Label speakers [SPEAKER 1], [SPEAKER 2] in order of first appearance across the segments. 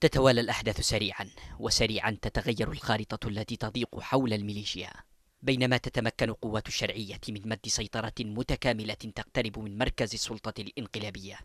[SPEAKER 1] تتوالى الأحداث سريعا وسريعا تتغير الخارطة التي تضيق حول الميليشيا بينما تتمكن قوات الشرعية من مد سيطرة متكاملة تقترب من مركز السلطة الإنقلابية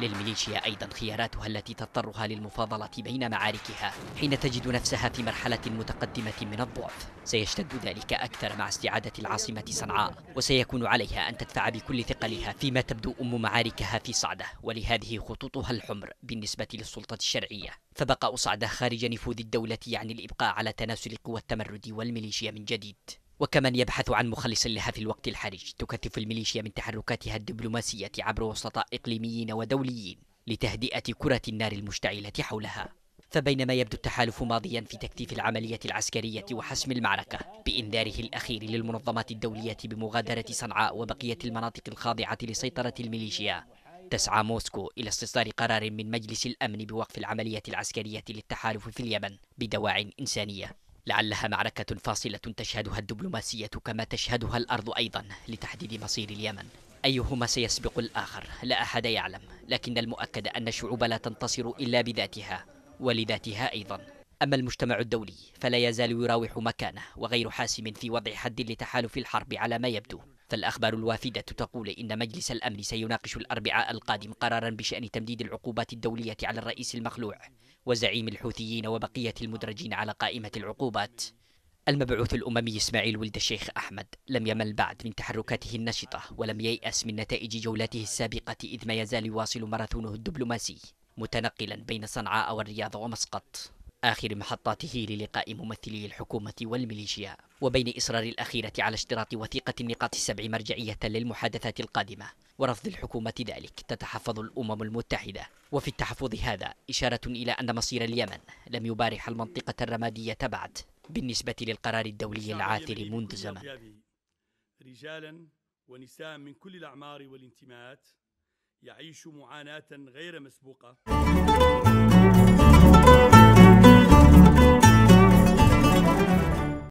[SPEAKER 1] للميليشيا أيضا خياراتها التي تضطرها للمفاضلة بين معاركها حين تجد نفسها في مرحلة متقدمة من الضعف سيشتد ذلك أكثر مع استعادة العاصمة صنعاء وسيكون عليها أن تدفع بكل ثقلها فيما تبدو أم معاركها في صعدة ولهذه خطوطها الحمر بالنسبة للسلطة الشرعية فبقاء صعدة خارج نفوذ الدولة يعني الإبقاء على تناسل قوى التمرد والميليشيا من جديد وكمن يبحث عن مخلص لها في الوقت الحرج تكثف الميليشيا من تحركاتها الدبلوماسية عبر وسطاء إقليميين ودوليين لتهدئة كرة النار المشتعلة حولها فبينما يبدو التحالف ماضيا في تكثيف العملية العسكرية وحسم المعركة بإنذاره الأخير للمنظمات الدولية بمغادرة صنعاء وبقية المناطق الخاضعة لسيطرة الميليشيا تسعى موسكو إلى استصدار قرار من مجلس الأمن بوقف العملية العسكرية للتحالف في اليمن بدواع إنسانية لعلها معركة فاصلة تشهدها الدبلوماسية كما تشهدها الأرض أيضا لتحديد مصير اليمن أيهما سيسبق الآخر لا أحد يعلم لكن المؤكد أن الشعوب لا تنتصر إلا بذاتها ولذاتها أيضا أما المجتمع الدولي فلا يزال يراوح مكانه وغير حاسم في وضع حد لتحالف الحرب على ما يبدو فالأخبار الوافدة تقول إن مجلس الأمن سيناقش الأربعاء القادم قرارا بشأن تمديد العقوبات الدولية على الرئيس المخلوع وزعيم الحوثيين وبقية المدرجين على قائمة العقوبات المبعوث الأممي إسماعيل ولد الشيخ أحمد لم يمل بعد من تحركاته النشطة ولم ييأس من نتائج جولاته السابقة إذ ما يزال يواصل ماراثونه الدبلوماسي متنقلا بين صنعاء والرياض ومسقط آخر محطاته للقاء ممثلي الحكومة والميليشيا وبين إصرار الأخيرة على اشتراط وثيقة النقاط السبع مرجعية للمحادثات القادمة ورفض الحكومة ذلك تتحفظ الأمم المتحدة وفي التحفظ هذا إشارة إلى أن مصير اليمن لم يبارح المنطقة الرمادية بعد بالنسبة للقرار الدولي العاثر منذ زمن رجالا ونساء من كل الأعمار والانتماءات يعيش معاناة غير مسبوقة